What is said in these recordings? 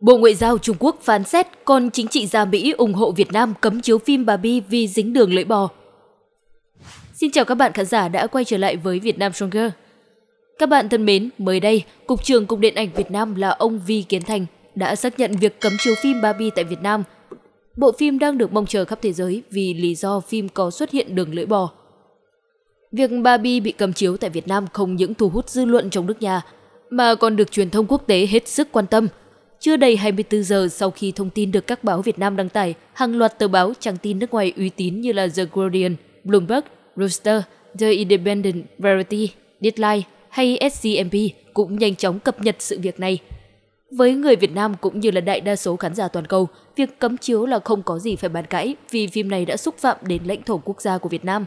Bộ Ngoại giao Trung Quốc phán xét con chính trị gia Mỹ ủng hộ Việt Nam cấm chiếu phim Barbie vì dính đường lưỡi bò. Xin chào các bạn khán giả đã quay trở lại với Việt Nam Stronger. Các bạn thân mến, mới đây, Cục trưởng Cục Điện ảnh Việt Nam là ông Vi Kiến Thành đã xác nhận việc cấm chiếu phim Barbie tại Việt Nam. Bộ phim đang được mong chờ khắp thế giới vì lý do phim có xuất hiện đường lưỡi bò. Việc Barbie bị cấm chiếu tại Việt Nam không những thu hút dư luận trong nước nhà, mà còn được truyền thông quốc tế hết sức quan tâm – chưa đầy 24 giờ sau khi thông tin được các báo Việt Nam đăng tải, hàng loạt tờ báo trang tin nước ngoài uy tín như là The Guardian, Bloomberg, Reuters, The Independent, Variety, Deadline hay SCMP cũng nhanh chóng cập nhật sự việc này. Với người Việt Nam cũng như là đại đa số khán giả toàn cầu, việc cấm chiếu là không có gì phải bàn cãi vì phim này đã xúc phạm đến lãnh thổ quốc gia của Việt Nam.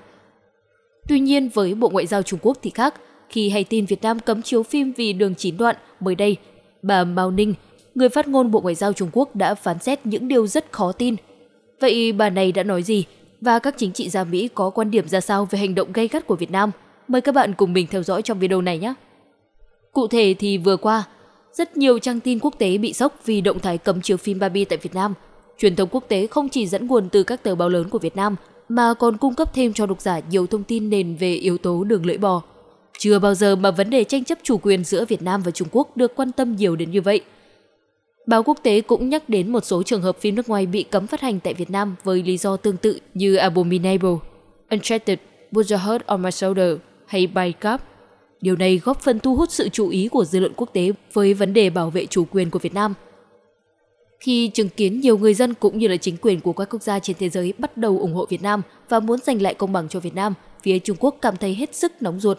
Tuy nhiên với Bộ Ngoại giao Trung Quốc thì khác, khi hay tin Việt Nam cấm chiếu phim vì đường chín đoạn mới đây, bà Mao Ninh, người phát ngôn Bộ Ngoại giao Trung Quốc đã phán xét những điều rất khó tin. Vậy bà này đã nói gì và các chính trị gia Mỹ có quan điểm ra sao về hành động gây gắt của Việt Nam? Mời các bạn cùng mình theo dõi trong video này nhé. Cụ thể thì vừa qua, rất nhiều trang tin quốc tế bị sốc vì động thái cấm chiếu phim Barbie tại Việt Nam. Truyền thông quốc tế không chỉ dẫn nguồn từ các tờ báo lớn của Việt Nam mà còn cung cấp thêm cho độc giả nhiều thông tin nền về yếu tố đường lưỡi bò. Chưa bao giờ mà vấn đề tranh chấp chủ quyền giữa Việt Nam và Trung Quốc được quan tâm nhiều đến như vậy – Báo quốc tế cũng nhắc đến một số trường hợp phim nước ngoài bị cấm phát hành tại Việt Nam với lý do tương tự như Abominable, Uncharted, Put Your Heart On My Shoulder hay Bicap. Điều này góp phần thu hút sự chú ý của dư luận quốc tế với vấn đề bảo vệ chủ quyền của Việt Nam. Khi chứng kiến nhiều người dân cũng như là chính quyền của các quốc gia trên thế giới bắt đầu ủng hộ Việt Nam và muốn giành lại công bằng cho Việt Nam, phía Trung Quốc cảm thấy hết sức nóng ruột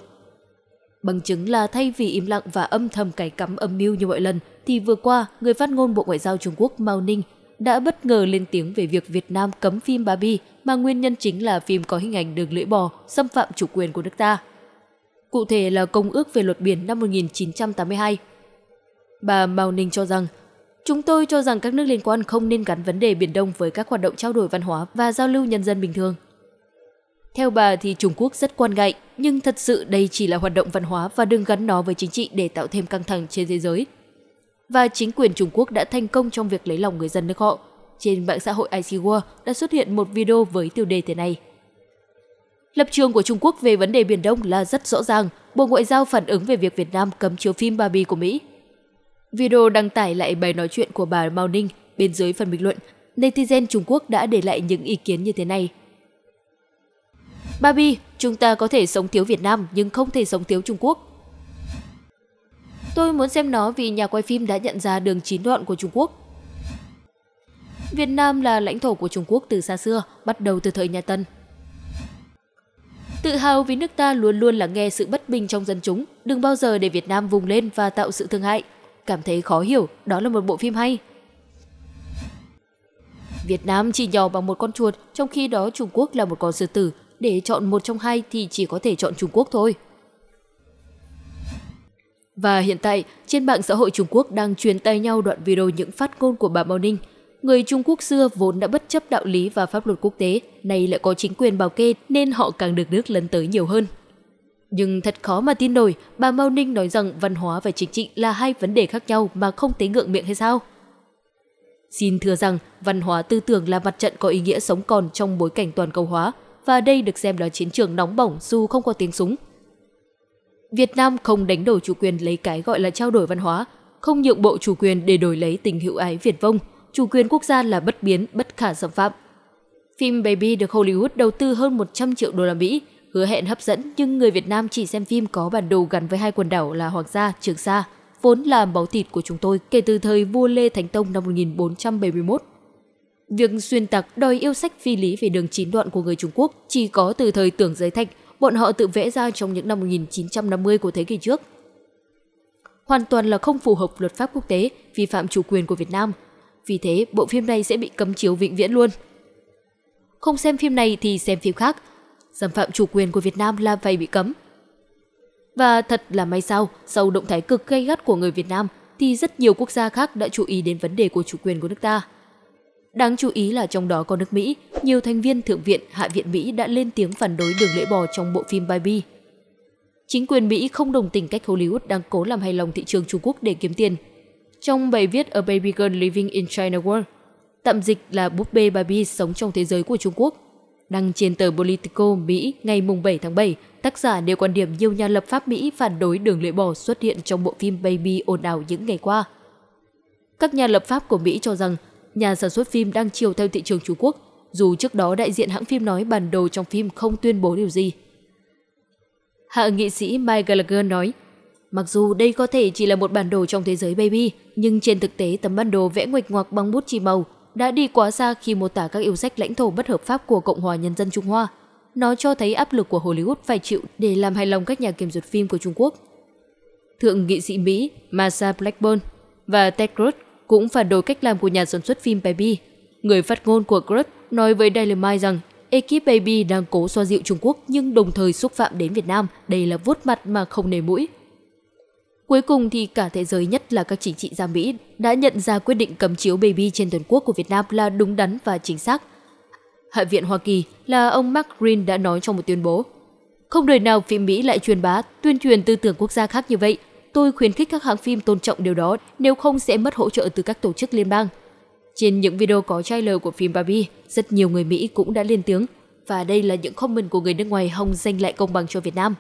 Bằng chứng là thay vì im lặng và âm thầm cày cắm âm mưu như mọi lần, thì vừa qua, người phát ngôn Bộ Ngoại giao Trung Quốc Mao Ninh đã bất ngờ lên tiếng về việc Việt Nam cấm phim Barbie mà nguyên nhân chính là phim có hình ảnh đường lưỡi bò xâm phạm chủ quyền của nước ta. Cụ thể là Công ước về luật biển năm 1982. Bà Mao Ninh cho rằng, Chúng tôi cho rằng các nước liên quan không nên gắn vấn đề Biển Đông với các hoạt động trao đổi văn hóa và giao lưu nhân dân bình thường. Theo bà thì Trung Quốc rất quan ngại, nhưng thật sự đây chỉ là hoạt động văn hóa và đừng gắn nó với chính trị để tạo thêm căng thẳng trên thế giới. Và chính quyền Trung Quốc đã thành công trong việc lấy lòng người dân nước họ. Trên mạng xã hội ICWorld đã xuất hiện một video với tiêu đề thế này. Lập trường của Trung Quốc về vấn đề Biển Đông là rất rõ ràng. Bộ Ngoại giao phản ứng về việc Việt Nam cấm chiếu phim Barbie của Mỹ. Video đăng tải lại bài nói chuyện của bà Mao Ninh bên dưới phần bình luận. Netizen Trung Quốc đã để lại những ý kiến như thế này – Barbie, chúng ta có thể sống thiếu Việt Nam nhưng không thể sống thiếu Trung Quốc. Tôi muốn xem nó vì nhà quay phim đã nhận ra đường chín đoạn của Trung Quốc. Việt Nam là lãnh thổ của Trung Quốc từ xa xưa, bắt đầu từ thời nhà Tân. Tự hào vì nước ta luôn luôn lắng nghe sự bất bình trong dân chúng, đừng bao giờ để Việt Nam vùng lên và tạo sự thương hại. Cảm thấy khó hiểu, đó là một bộ phim hay. Việt Nam chỉ nhỏ bằng một con chuột, trong khi đó Trung Quốc là một con sư tử, để chọn một trong hai thì chỉ có thể chọn Trung Quốc thôi. Và hiện tại, trên mạng xã hội Trung Quốc đang truyền tay nhau đoạn video những phát ngôn của bà Mao Ninh. Người Trung Quốc xưa vốn đã bất chấp đạo lý và pháp luật quốc tế, nay lại có chính quyền bảo kê nên họ càng được nước lấn tới nhiều hơn. Nhưng thật khó mà tin nổi, bà Mao Ninh nói rằng văn hóa và chính trị là hai vấn đề khác nhau mà không thấy ngượng miệng hay sao? Xin thưa rằng, văn hóa tư tưởng là mặt trận có ý nghĩa sống còn trong bối cảnh toàn cầu hóa – và đây được xem là chiến trường nóng bỏng dù không có tiếng súng. Việt Nam không đánh đổi chủ quyền lấy cái gọi là trao đổi văn hóa, không nhượng bộ chủ quyền để đổi lấy tình hữu ái Việt vông, chủ quyền quốc gia là bất biến, bất khả xâm phạm. Phim Baby được Hollywood đầu tư hơn 100 triệu đô la Mỹ, hứa hẹn hấp dẫn nhưng người Việt Nam chỉ xem phim có bản đồ gắn với hai quần đảo là Hoàng Sa, Trường Sa, vốn là máu thịt của chúng tôi kể từ thời vua Lê Thánh Tông năm 1471 Việc xuyên tạc đòi yêu sách phi lý về đường chín đoạn của người Trung Quốc chỉ có từ thời tưởng giới thạch, bọn họ tự vẽ ra trong những năm 1950 của thế kỷ trước. Hoàn toàn là không phù hợp luật pháp quốc tế, vi phạm chủ quyền của Việt Nam. Vì thế, bộ phim này sẽ bị cấm chiếu vĩnh viễn luôn. Không xem phim này thì xem phim khác. Xâm phạm chủ quyền của Việt Nam là phải bị cấm. Và thật là may sao, sau động thái cực gay gắt của người Việt Nam thì rất nhiều quốc gia khác đã chú ý đến vấn đề của chủ quyền của nước ta. Đáng chú ý là trong đó có nước Mỹ, nhiều thành viên Thượng viện, Hạ viện Mỹ đã lên tiếng phản đối đường lưỡi bò trong bộ phim Barbie. Chính quyền Mỹ không đồng tình cách Hollywood đang cố làm hài lòng thị trường Trung Quốc để kiếm tiền. Trong bài viết A Baby Girl Living in China World, tạm dịch là búp bê Barbie sống trong thế giới của Trung Quốc, đăng trên tờ Politico Mỹ ngày 7 tháng 7, tác giả nêu quan điểm nhiều nhà lập pháp Mỹ phản đối đường lưỡi bò xuất hiện trong bộ phim Baby ồn ào những ngày qua. Các nhà lập pháp của Mỹ cho rằng nhà sản xuất phim đang chiều theo thị trường Trung Quốc, dù trước đó đại diện hãng phim nói bản đồ trong phim không tuyên bố điều gì. Hạ nghị sĩ Mike Gallagher nói, Mặc dù đây có thể chỉ là một bản đồ trong thế giới baby, nhưng trên thực tế tấm bản đồ vẽ nguệch ngoạc bằng bút chì màu đã đi quá xa khi mô tả các yêu sách lãnh thổ bất hợp pháp của Cộng hòa Nhân dân Trung Hoa. Nó cho thấy áp lực của Hollywood phải chịu để làm hài lòng các nhà kiểm duyệt phim của Trung Quốc. Thượng nghị sĩ Mỹ Masa Blackburn và Ted Cruz cũng phản đối cách làm của nhà sản xuất phim Baby. Người phát ngôn của Grut nói với Daily Mail rằng ekip Baby đang cố xoa dịu Trung Quốc nhưng đồng thời xúc phạm đến Việt Nam, đây là vuốt mặt mà không nề mũi. Cuối cùng thì cả thế giới nhất là các chính trị gia Mỹ đã nhận ra quyết định cấm chiếu Baby trên toàn quốc của Việt Nam là đúng đắn và chính xác. Hạ viện Hoa Kỳ là ông Mark Green đã nói trong một tuyên bố. Không đời nào phim Mỹ lại truyền bá, tuyên truyền tư tưởng quốc gia khác như vậy, Tôi khuyến khích các hãng phim tôn trọng điều đó, nếu không sẽ mất hỗ trợ từ các tổ chức liên bang. Trên những video có trailer của phim Barbie, rất nhiều người Mỹ cũng đã lên tiếng và đây là những comment của người nước ngoài hòng giành lại công bằng cho Việt Nam.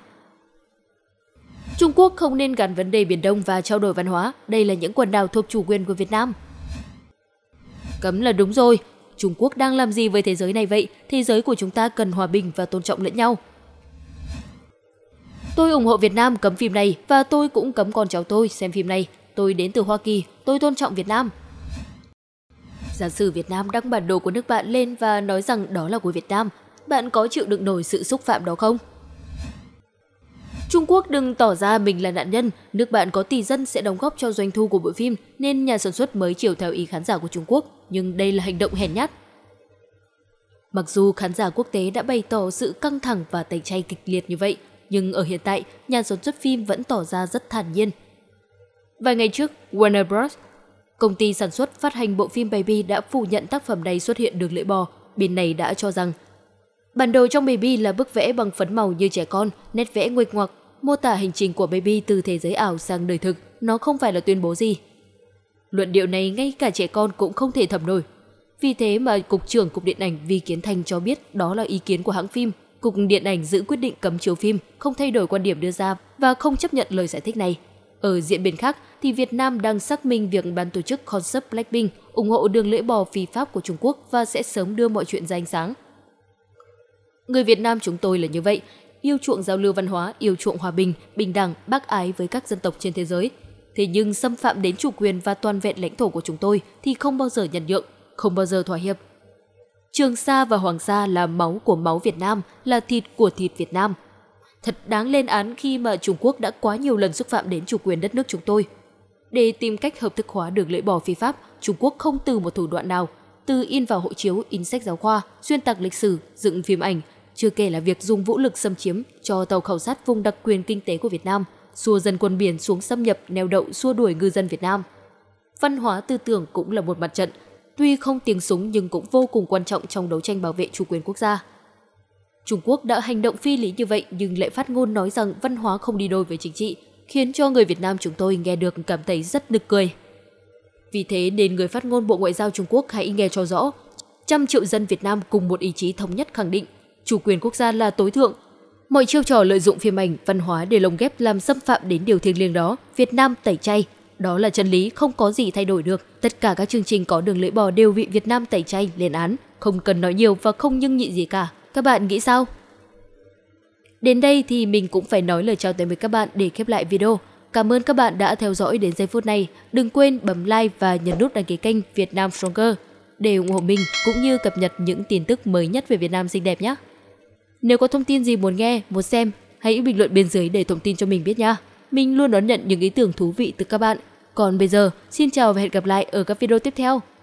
Trung Quốc không nên gắn vấn đề Biển Đông và trao đổi văn hóa, đây là những quần đảo thuộc chủ quyền của Việt Nam. Cấm là đúng rồi, Trung Quốc đang làm gì với thế giới này vậy? Thế giới của chúng ta cần hòa bình và tôn trọng lẫn nhau. Tôi ủng hộ Việt Nam cấm phim này và tôi cũng cấm con cháu tôi xem phim này. Tôi đến từ Hoa Kỳ, tôi tôn trọng Việt Nam. Giả sử Việt Nam đăng bản đồ của nước bạn lên và nói rằng đó là của Việt Nam, bạn có chịu đựng nổi sự xúc phạm đó không? Trung Quốc đừng tỏ ra mình là nạn nhân, nước bạn có tỷ dân sẽ đóng góp cho doanh thu của bộ phim nên nhà sản xuất mới chiều theo ý khán giả của Trung Quốc, nhưng đây là hành động hèn nhát. Mặc dù khán giả quốc tế đã bày tỏ sự căng thẳng và tẩy chay kịch liệt như vậy, nhưng ở hiện tại, nhà sản xuất phim vẫn tỏ ra rất thản nhiên. Vài ngày trước, Warner Bros., công ty sản xuất phát hành bộ phim Baby đã phủ nhận tác phẩm này xuất hiện đường lưỡi bò. Bên này đã cho rằng Bản đồ trong Baby là bức vẽ bằng phấn màu như trẻ con, nét vẽ nguệch ngoạc, mô tả hành trình của Baby từ thế giới ảo sang đời thực, nó không phải là tuyên bố gì. Luận điệu này ngay cả trẻ con cũng không thể thầm nổi. Vì thế mà Cục trưởng Cục Điện ảnh Vi Kiến Thành cho biết đó là ý kiến của hãng phim Cục Điện ảnh giữ quyết định cấm chiếu phim, không thay đổi quan điểm đưa ra và không chấp nhận lời giải thích này. Ở diễn biến khác, thì Việt Nam đang xác minh việc ban tổ chức concert Blackpink ủng hộ đường lưỡi bò phi pháp của Trung Quốc và sẽ sớm đưa mọi chuyện ra ánh sáng. Người Việt Nam chúng tôi là như vậy, yêu chuộng giao lưu văn hóa, yêu chuộng hòa bình, bình đẳng, bác ái với các dân tộc trên thế giới. Thế nhưng xâm phạm đến chủ quyền và toàn vẹn lãnh thổ của chúng tôi thì không bao giờ nhận nhượng, không bao giờ thỏa hiệp, Trường Sa và Hoàng Sa là máu của máu Việt Nam, là thịt của thịt Việt Nam. Thật đáng lên án khi mà Trung Quốc đã quá nhiều lần xúc phạm đến chủ quyền đất nước chúng tôi. Để tìm cách hợp thức hóa đường lưỡi bò phi pháp, Trung Quốc không từ một thủ đoạn nào, từ in vào hộ chiếu, in sách giáo khoa, xuyên tạc lịch sử, dựng phim ảnh, chưa kể là việc dùng vũ lực xâm chiếm cho tàu khảo sát vùng đặc quyền kinh tế của Việt Nam, xua dân quân biển xuống xâm nhập, neo đậu xua đuổi ngư dân Việt Nam. Văn hóa tư tưởng cũng là một mặt trận tuy không tiếng súng nhưng cũng vô cùng quan trọng trong đấu tranh bảo vệ chủ quyền quốc gia. Trung Quốc đã hành động phi lý như vậy nhưng lại phát ngôn nói rằng văn hóa không đi đôi với chính trị, khiến cho người Việt Nam chúng tôi nghe được cảm thấy rất nực cười. Vì thế nên người phát ngôn Bộ Ngoại giao Trung Quốc hãy nghe cho rõ, trăm triệu dân Việt Nam cùng một ý chí thống nhất khẳng định chủ quyền quốc gia là tối thượng. Mọi chiêu trò lợi dụng phim ảnh, văn hóa để lồng ghép làm xâm phạm đến điều thiêng liêng đó, Việt Nam tẩy chay, đó là chân lý không có gì thay đổi được. Tất cả các chương trình có đường lưỡi bò đều bị Việt Nam tẩy chay, lên án. Không cần nói nhiều và không nhưng nhị gì cả. Các bạn nghĩ sao? Đến đây thì mình cũng phải nói lời chào tạm biệt các bạn để khép lại video. Cảm ơn các bạn đã theo dõi đến giây phút này. Đừng quên bấm like và nhấn nút đăng ký kênh Việt Nam Stronger để ủng hộ mình cũng như cập nhật những tin tức mới nhất về Việt Nam xinh đẹp nhé. Nếu có thông tin gì muốn nghe, muốn xem, hãy bình luận bên dưới để thông tin cho mình biết nha. Mình luôn đón nhận những ý tưởng thú vị từ các bạn còn bây giờ, xin chào và hẹn gặp lại ở các video tiếp theo.